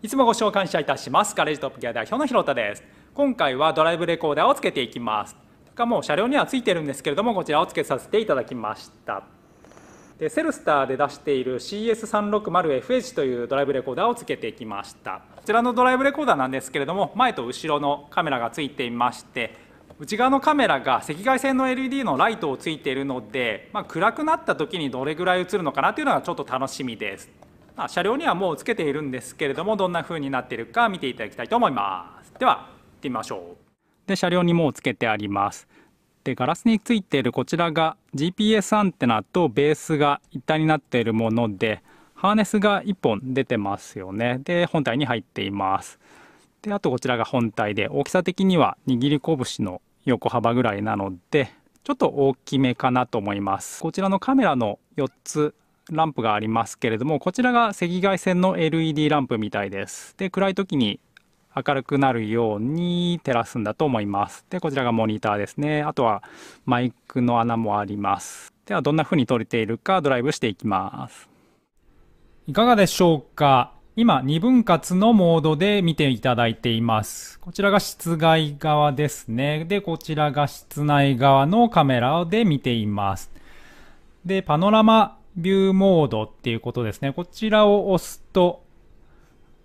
いつもご視聴感謝いたします。ガレージトップギア代表のひろたです。今回はドライブレコーダーをつけていきます。かもう車両にはついてるんですけれども、こちらをつけさせていただきました。でセルスターで出している CS360FH というドライブレコーダーをつけていきましたこちらのドライブレコーダーなんですけれども前と後ろのカメラがついていまして内側のカメラが赤外線の LED のライトをついているので、まあ、暗くなった時にどれぐらい映るのかなというのがちょっと楽しみですまあ、車両にはもうつけているんですけれどもどんな風になっているか見ていただきたいと思いますでは行ってみましょうで車両にもうつけてありますでガラスについているこちらが GPS アンテナとベースが一体になっているものでハーネスが1本出てますよねで本体に入っていますであとこちらが本体で大きさ的には握り拳の横幅ぐらいなのでちょっと大きめかなと思いますこちらのカメラの4つランプがありますけれどもこちらが赤外線の LED ランプみたいですで暗い時に明るくなるように照らすんだと思いますでこちらがモニターですねあとはマイクの穴もありますではどんな風に撮れているかドライブしていきますいかがでしょうか今2分割のモードで見ていただいていますこちらが室外側ですねでこちらが室内側のカメラで見ていますでパノラマビューモードっていうことですね。こちらを押すと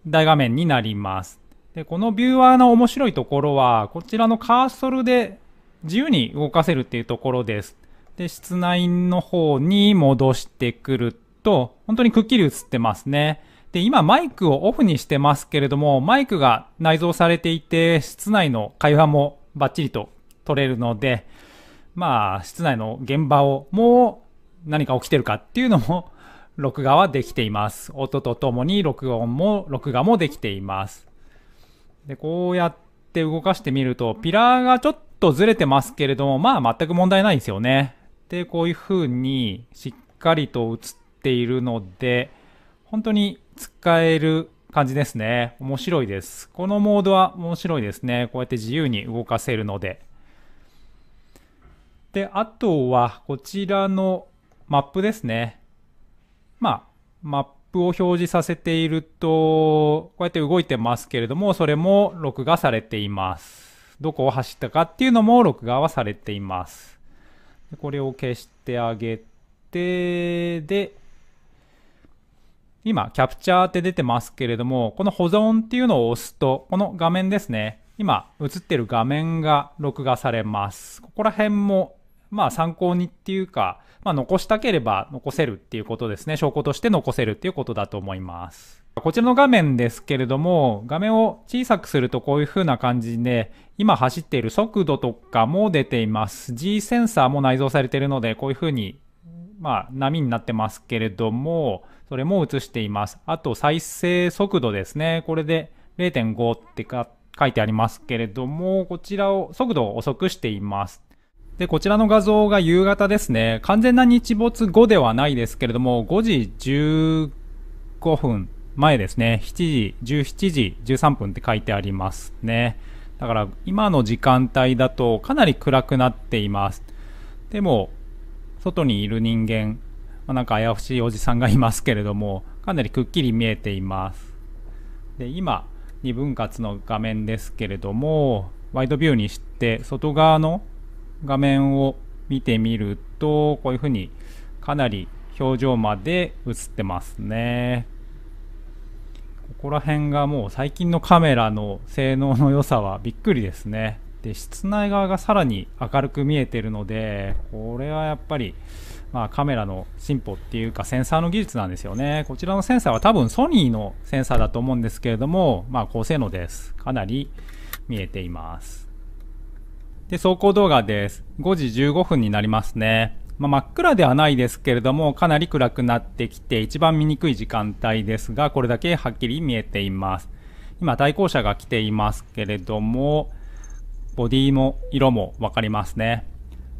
大画面になります。で、このビューワーの面白いところは、こちらのカーソルで自由に動かせるっていうところです。で、室内の方に戻してくると、本当にくっきり映ってますね。で、今マイクをオフにしてますけれども、マイクが内蔵されていて、室内の会話もバッチリと取れるので、まあ、室内の現場をも何か起きてるかっていうのも、録画はできています。音とともに録音も、録画もできています。で、こうやって動かしてみると、ピラーがちょっとずれてますけれども、まあ全く問題ないんですよね。で、こういう風にしっかりと映っているので、本当に使える感じですね。面白いです。このモードは面白いですね。こうやって自由に動かせるので。で、あとは、こちらのマップですね。まあ、マップを表示させていると、こうやって動いてますけれども、それも録画されています。どこを走ったかっていうのも録画はされています。でこれを消してあげて、で、今、キャプチャーって出てますけれども、この保存っていうのを押すと、この画面ですね。今、映ってる画面が録画されます。ここら辺もまあ参考にっていうか、まあ残したければ残せるっていうことですね。証拠として残せるっていうことだと思います。こちらの画面ですけれども、画面を小さくするとこういう風な感じで、今走っている速度とかも出ています。G センサーも内蔵されているので、こういう風に、まあ、波になってますけれども、それも映しています。あと、再生速度ですね。これで0.5ってか書いてありますけれども、こちらを速度を遅くしています。で、こちらの画像が夕方ですね。完全な日没後ではないですけれども、5時15分前ですね。7時、17時13分って書いてありますね。だから今の時間帯だとかなり暗くなっています。でも、外にいる人間、まあ、なんか怪しいおじさんがいますけれども、かなりくっきり見えています。で、今、2分割の画面ですけれども、ワイドビューにして、外側の画面を見てみるとこういうふうにかなり表情まで映ってますねここら辺がもう最近のカメラの性能の良さはびっくりですねで室内側がさらに明るく見えてるのでこれはやっぱりまあ、カメラの進歩っていうかセンサーの技術なんですよね。こちらのセンサーは多分ソニーのセンサーだと思うんですけれども、まあ、高性能です。かなり見えています。で、走行動画です。5時15分になりますね。まあ、真っ暗ではないですけれども、かなり暗くなってきて、一番見にくい時間帯ですが、これだけはっきり見えています。今、対向車が来ていますけれども、ボディも色も分かりますね。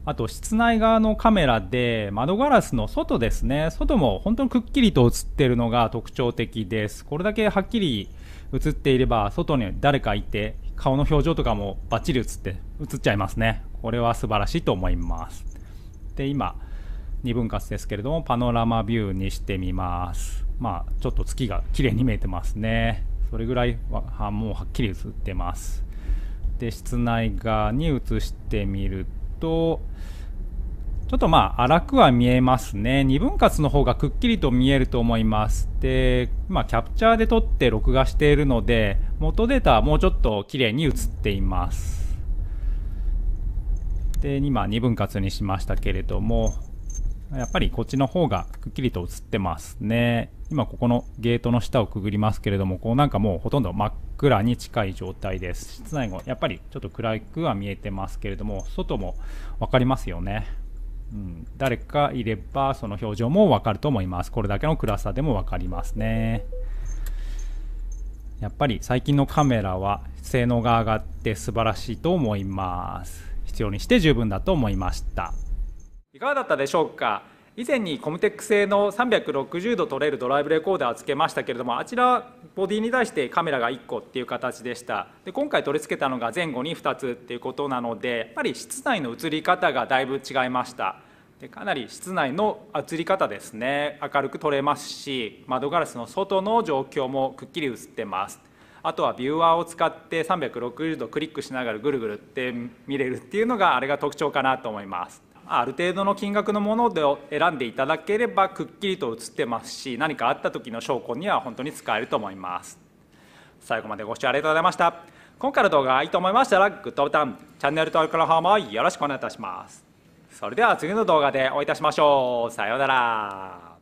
あと室内側のカメラで窓ガラスの外ですね外も本当にくっきりと映っているのが特徴的ですこれだけはっきり映っていれば外に誰かいて顔の表情とかもバッチリ映って映っちゃいますねこれは素晴らしいと思いますで今2分割ですけれどもパノラマビューにしてみますまあちょっと月が綺麗に見えてますねそれぐらいはもうはっきり映ってますで室内側に映してみると、ちょっとまあ、荒くは見えますね。2分割の方がくっきりと見えると思います。で、まあ、キャプチャーで撮って録画しているので、元データはもうちょっと綺麗に映っています。で、今、2分割にしましたけれども、やっぱりこっちの方がくっきりと映ってますね。今ここのゲートの下をくぐりますけれども、こうなんかもうほとんど真っ暗に近い状態です。室内もやっぱりちょっと暗くは見えてますけれども、外も分かりますよね。うん、誰かいればその表情も分かると思います。これだけの暗さでも分かりますね。やっぱり最近のカメラは性能が上がって素晴らしいと思います。必要にして十分だと思いました。かがだったでしょうか以前にコムテック製の360度取れるドライブレコーダーをつけましたけれどもあちらボディに対してカメラが1個っていう形でしたで今回取り付けたのが前後に2つっていうことなのでやっぱり室内の映り方がだいぶ違いましたでかなり室内の映り方ですね明るく撮れますし窓ガラスの外の状況もくっきり映ってますあとはビューワーを使って360度クリックしながらぐるぐるって見れるっていうのがあれが特徴かなと思いますある程度の金額のものを選んでいただければくっきりと写ってますし何かあった時の証拠には本当に使えると思います最後までご視聴ありがとうございました今回の動画がいいと思いましたらグッドボタンチャンネル登録の方もよろしくお願いいたしますそれでは次の動画でお会いいたしましょうさようなら